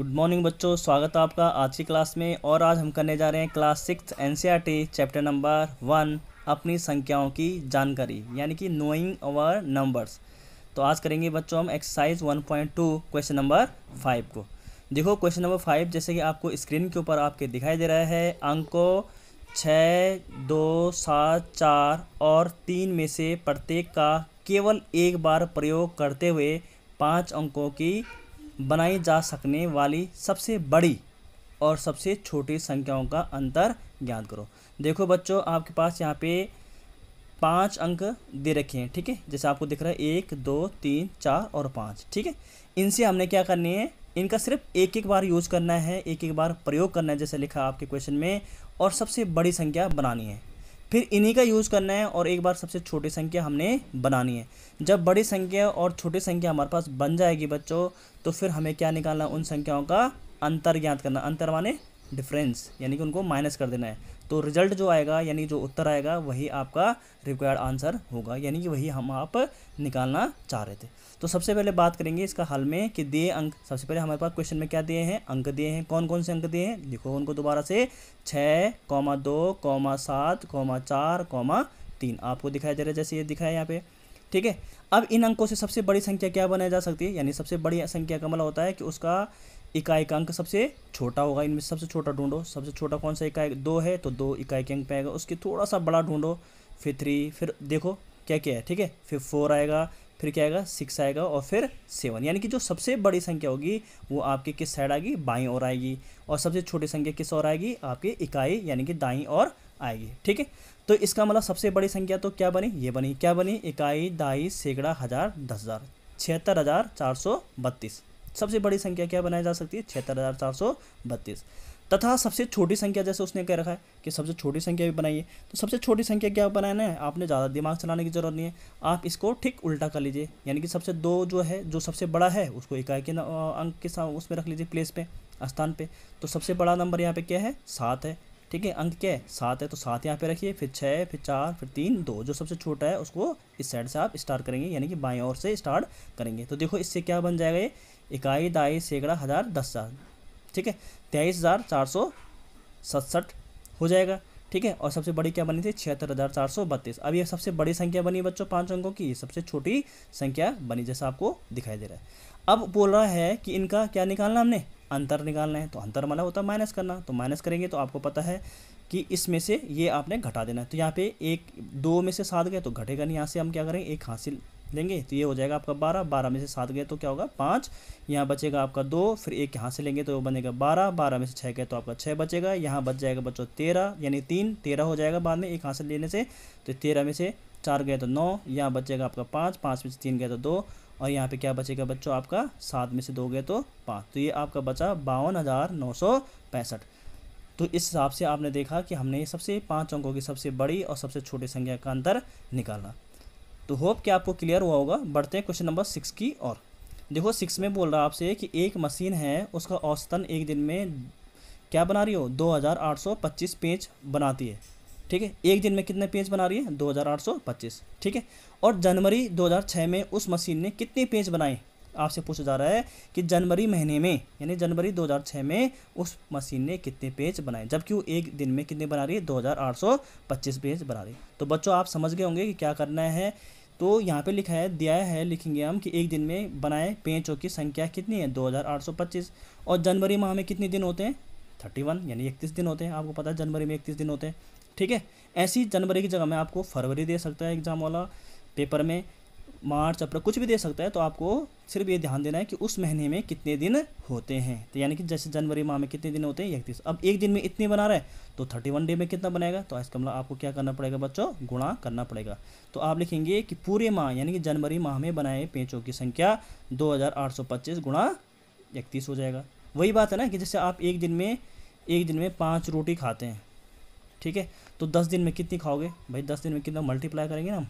good morning बच्चों स्वागत है आपका आज की क्लास में और आज हम करने जा रहे हैं क्लास सिक्स एन e चैप्टर नंबर वन अपनी संख्याओं की जानकारी यानी कि नोइंग अवर नंबर्स तो आज करेंगे बच्चों हम एक्सरसाइज 1.2 क्वेश्चन नंबर फाइव को देखो क्वेश्चन नंबर फाइव जैसे कि आपको स्क्रीन के ऊपर आपके दिखाई दे रहा है अंकों छः दो सात चार और तीन में से प्रत्येक का केवल एक बार प्रयोग करते हुए पाँच अंकों की बनाई जा सकने वाली सबसे बड़ी और सबसे छोटी संख्याओं का अंतर ज्ञात करो देखो बच्चों आपके पास यहाँ पे पाँच अंक दे रखे हैं ठीक है जैसे आपको दिख रहा है एक दो तीन चार और पाँच ठीक है इनसे हमने क्या करनी है इनका सिर्फ एक एक बार यूज करना है एक एक बार प्रयोग करना है जैसे लिखा आपके क्वेश्चन में और सबसे बड़ी संख्या बनानी है फिर इन्हीं का यूज़ करना है और एक बार सबसे छोटी संख्या हमने बनानी है जब बड़ी संख्या और छोटी संख्या हमारे पास बन जाएगी बच्चों तो फिर हमें क्या निकालना उन संख्याओं का अंतर ज्ञात करना अंतर माने डिफरेंस यानी कि उनको माइनस कर देना है तो रिजल्ट जो आएगा यानी जो उत्तर आएगा वही आपका रिक्वायर्ड आंसर होगा यानी कि वही हम आप निकालना चाह रहे थे तो सबसे पहले बात करेंगे इसका हल में कि दिए अंक सबसे पहले हमारे पास क्वेश्चन में क्या दिए हैं अंक दिए हैं कौन कौन से अंक दिए हैं लिखो उनको दोबारा से छः कौमा दो कौमा सात कौमा चार कौमा तीन आपको दिखाई दे रहा है जैसे ये दिखाया यहाँ पे ठीक है अब इन अंकों से सबसे बड़ी संख्या क्या बनाई जा सकती है यानी सबसे बड़ी संख्या का मतलब होता है कि उसका इकाई का अंक सबसे छोटा होगा इनमें सबसे छोटा ढूंढो सबसे छोटा कौन सा इकाई दो है तो दो इकाई के अंक पे आएगा उसके थोड़ा सा बड़ा ढूंढो फिर थ्री फिर देखो क्या क्या है ठीक है फिर फोर आएगा फिर क्या आएगा सिक्स आएगा और फिर सेवन यानी कि जो सबसे बड़ी संख्या होगी वो आपके किस साइड आएगी बाई और आएगी और सबसे छोटी संख्या किस और आएगी आपकी इकाई यानी कि दाई और आएगी ठीक है तो इसका मतलब सबसे बड़ी संख्या तो क्या बनी ये बनी क्या बनी इकाई दाई सैकड़ा हज़ार दस हज़ार छिहत्तर हज़ार चार सौ बत्तीस सबसे बड़ी संख्या क्या बनाई जा सकती है छिहत्तर हज़ार चार सौ बत्तीस तथा सबसे छोटी संख्या जैसे उसने कह रखा है कि सबसे छोटी संख्या भी बनाइए तो सबसे छोटी संख्या क्या बनाना है आपने ज़्यादा दिमाग चलाने की ज़रूरत नहीं है आप इसको ठीक उल्टा कर लीजिए यानी कि सबसे दो जो है जो सबसे बड़ा है उसको इकाई के अंक के साथ उसमें रख लीजिए प्लेस पे स्थान पे तो सबसे बड़ा नंबर यहाँ पे क्या है सात है ठीक है अंक क्या है सात है तो सात यहाँ पे रखिए फिर छः फिर चार फिर तीन दो जो सबसे छोटा है उसको इस साइड से आप स्टार्ट करेंगे यानी कि बाएं ओर से स्टार्ट करेंगे तो देखो इससे क्या बन जाएगा ये इकाई दाई सैकड़ा हज़ार दस हज़ार ठीक है तेईस हज़ार चार सौ सतसठ हो जाएगा ठीक है और सबसे बड़ी क्या बनी थी छिहत्तर हज़ार चार सौ बत्तीस अब यह सबसे बड़ी संख्या बनी बच्चों पाँच अंकों की सबसे छोटी संख्या बनी जैसा आपको दिखाई दे रहा है अब बोल रहा है कि इनका क्या निकालना हमने अंतर निकालना है तो अंतर माना मतलब होता है माइनस करना तो माइनस करेंगे तो आपको पता है कि इसमें से ये आपने घटा देना है तो यहाँ पे एक दो में से सात गए तो घटेगा नहीं यहाँ से हम क्या करेंगे एक हासिल लेंगे तो ये हो जाएगा आपका बारह बारह में से सात गए तो क्या होगा पाँच यहाँ बचेगा आपका दो फिर एक यहाँ से लेंगे तो वो बनेगा बारह बारह में से छः गए तो आपका छः बचेगा यहाँ बच जाएगा बच्चों तेरह यानी तीन तेरह हो जाएगा बाद में एक यहाँ से लेने से तो तेरह में से चार गए तो नौ यहाँ बचेगा आपका पाँच पाँच में से तीन गए तो दो और यहाँ पे क्या बचेगा बच्चों आपका सात में से दो गए तो पाँच तो ये आपका बचा बावन हज़ार नौ सौ पैंसठ तो इस हिसाब से आपने देखा कि हमने सबसे पाँच अंकों की सबसे बड़ी और सबसे छोटी संख्या का अंतर निकाला तो होप कि आपको क्लियर हुआ होगा बढ़ते हैं क्वेश्चन नंबर सिक्स की और देखो सिक्स में बोल रहा है आपसे कि एक मशीन है उसका औसतन एक दिन में क्या बना रही हो 2825 पेज बनाती है ठीक है एक दिन में कितने पेज बना रही है 2825 ठीक है और जनवरी 2006 में उस मशीन ने कितने पेज बनाए आपसे पूछा जा रहा है कि जनवरी महीने में यानी जनवरी 2006 में उस मशीन ने कितने पेज बनाए जबकि वो एक दिन में कितने बना रही है 2825 पेज बना रही है तो बच्चों आप समझ गए होंगे कि क्या करना है तो यहाँ पे लिखा है दिया है लिखेंगे हम कि एक दिन में बनाए पेंचों की संख्या कितनी है 2825 और जनवरी माह में कितने दिन होते हैं 31 यानी इकतीस दिन होते हैं आपको पता है जनवरी में इकतीस दिन होते हैं ठीक है ऐसी जनवरी की जगह में आपको फरवरी दे सकता है एग्ज़ाम वाला पेपर में मार्च अप्रैल कुछ भी दे सकता है तो आपको सिर्फ ये ध्यान देना है कि उस महीने में कितने दिन होते हैं तो यानी कि जैसे जनवरी माह में कितने दिन होते हैं इकतीस अब एक दिन में इतने बना रहा है तो थर्टी वन डे में कितना बनाएगा तो इसका मतलब आपको क्या करना पड़ेगा बच्चों गुणा करना पड़ेगा तो आप लिखेंगे कि पूरे माह यानी कि जनवरी माह में बनाए पेंचों की संख्या दो गुणा इकतीस हो जाएगा वही बात है ना कि जैसे आप एक दिन में एक दिन में पाँच रोटी खाते हैं ठीक है तो दस दिन में कितनी खाओगे भाई दस दिन में कितना मल्टीप्लाई करेंगे ना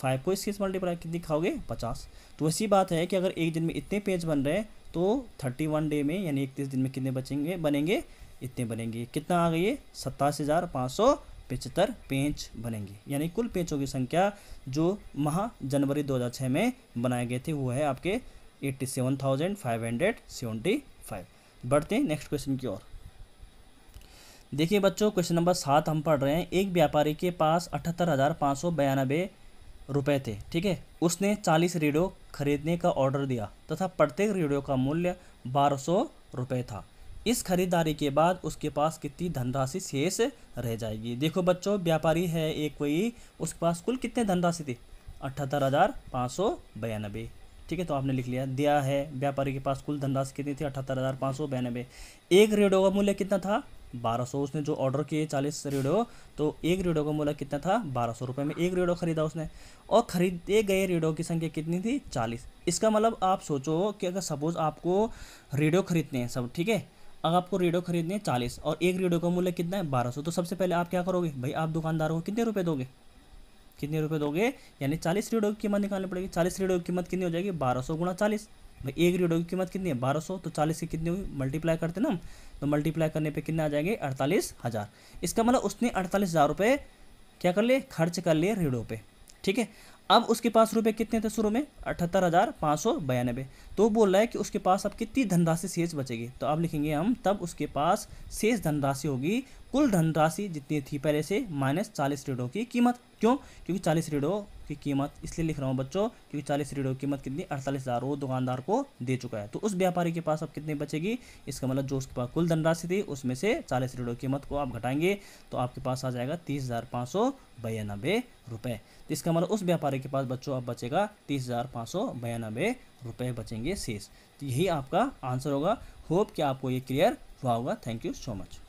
फाइव को इसके मल्टीप्लाई कितनी खाओगे पचास तो वैसी बात है कि अगर एक दिन में इतने पेज बन रहे तो थर्टी वन डे में यानी इकतीस दिन में कितने बचेंगे बनेंगे इतने बनेंगे कितना आ गई है सत्तासी हज़ार पाँच सौ पचहत्तर पेंच बनेंगे यानी कुल पेंचों की संख्या जो माह जनवरी 2006 में बनाए गए थे वो है आपके eighty seven thousand five hundred seventy five बढ़ते हैं नेक्स्ट क्वेश्चन की ओर देखिए बच्चों क्वेश्चन नंबर सात हम पढ़ रहे हैं एक व्यापारी के पास अठहत्तर हज़ार पाँच सौ बयानबे रुपए थे ठीक है उसने चालीस रेडियो खरीदने का ऑर्डर दिया तथा प्रत्येक रेडियो का मूल्य बारह सौ रुपये था इस खरीदारी के बाद उसके पास कितनी धनराशि शेष रह जाएगी देखो बच्चों व्यापारी है एक कोई उसके पास कुल कितने धनराशि थी अठहत्तर हज़ार पाँच सौ बयानबे ठीक है तो आपने लिख लिया दिया है व्यापारी के पास कुल धनराशि कितनी थी अठहत्तर हज़ार पाँच सौ बयानबे एक रेडियो का मूल्य कितना था बारह सौ उसने जो ऑर्डर किए चालीस रेडियो तो एक रेडियो का मूल्य कितना था बारह सौ रुपये में एक रेडियो ख़रीदा उसने और ख़रीदे गए रेडियो की संख्या कितनी थी चालीस इसका मतलब आप सोचो कि अगर सपोज़ आपको रेडियो ख़रीदने हैं सब ठीक है अगर आपको रेडियो खरीदने हैं चालीस और एक रेडियो का मूल्य कितना है बारह सौ तो सबसे पहले आप क्या करोगे भाई आप दुकानदार को कितने रुपये दोगे कितने रुपये दोगे यानी चालीस रेडियो की कीमत निकालनी पड़ेगी चालीस रेडियो की कीमत कितनी हो जाएगी बारह सौ गुणा चालीस भाई एक रेडियो की कीमत कितनी है बारह सौ तो चालीस की कितनी हुई मल्टीप्लाई करते ना हम तो मल्टीप्लाई करने पे कितने आ जाएंगे अड़तालीस हज़ार इसका मतलब उसने अड़तालीस हज़ार रुपये क्या कर लिए खर्च कर लिए रेडियो पे ठीक है अब उसके पास रुपये कितने थे शुरू में अठहत्तर हज़ार पाँच सौ बयानबे तो बोल रहा है कि उसके पास अब कितनी धनराशि शेष बचेगी तो अब लिखेंगे हम तब उसके पास शेष धनराशि होगी कुल धनराशि जितनी थी पहले से माइनस चालीस रीढ़ों की कीमत क्यों क्योंकि चालीस रीढ़ों की कीमत इसलिए लिख रहा हूँ बच्चों क्योंकि चालीस रीढ़ों की कीमत कितनी अड़तालीस हज़ार वो दुकानदार को दे चुका है तो उस व्यापारी के पास अब कितनी बचेगी इसका मतलब जो उसके पास कुल धनराशि थी उसमें से चालीस रीढ़ों की कीमत को आप घटाएंगे तो आपके पास आ जाएगा तीस हज़ार पाँच सौ बयानबे रुपये तो इसका मतलब उस व्यापारी के पास बच्चों अब बचेगा तीस हज़ार पाँच सौ बयानबे रुपये बचेंगे शेष तो यही आपका आंसर होगा होप कि आपको ये क्लियर हुआ होगा थैंक यू सो मच